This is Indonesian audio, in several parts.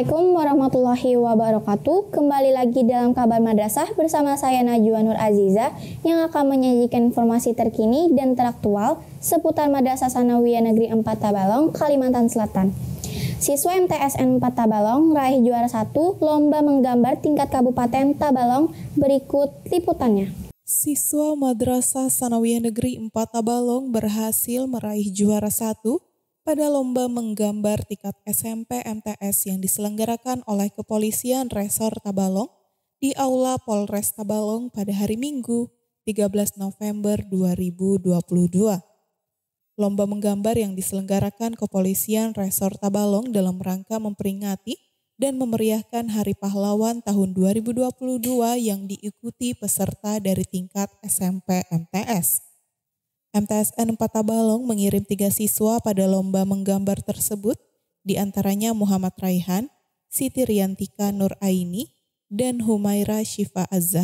Assalamualaikum warahmatullahi wabarakatuh. Kembali lagi dalam kabar madrasah bersama saya Najwa Nur Aziza yang akan menyajikan informasi terkini dan teraktual seputar Madrasah Sanawiyah Negeri 4 Tabalong, Kalimantan Selatan. Siswa MTSN 4 Tabalong raih juara 1 lomba menggambar tingkat kabupaten Tabalong berikut liputannya. Siswa Madrasah Sanawiyah Negeri 4 Tabalong berhasil meraih juara 1 pada lomba menggambar tingkat SMP MTS yang diselenggarakan oleh Kepolisian Resor Tabalong di Aula Polres Tabalong pada hari Minggu, 13 November 2022. Lomba menggambar yang diselenggarakan Kepolisian Resor Tabalong dalam rangka memperingati dan memeriahkan Hari Pahlawan tahun 2022 yang diikuti peserta dari tingkat SMP MTS. MTSN Empat Tabalong mengirim tiga siswa pada lomba menggambar tersebut, di antaranya Muhammad Raihan, Siti Riantika Nur Aini, dan Humaira Syifa az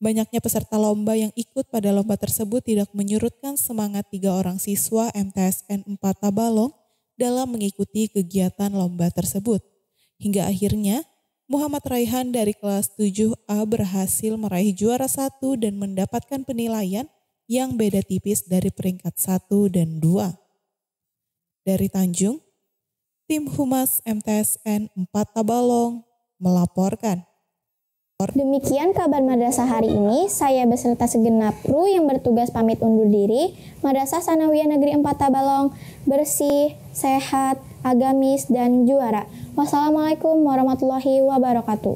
Banyaknya peserta lomba yang ikut pada lomba tersebut tidak menyurutkan semangat tiga orang siswa MTSN Empat Tabalong dalam mengikuti kegiatan lomba tersebut. Hingga akhirnya, Muhammad Raihan dari kelas 7A berhasil meraih juara satu dan mendapatkan penilaian yang beda tipis dari peringkat 1 dan 2. Dari Tanjung, tim Humas MTSN 4 Tabalong melaporkan. Demikian kabar madrasah hari ini, saya beserta segenap kru yang bertugas pamit undur diri, Madrasah Sanawiyah Negeri 4 Tabalong, bersih, sehat, agamis, dan juara. Wassalamualaikum warahmatullahi wabarakatuh.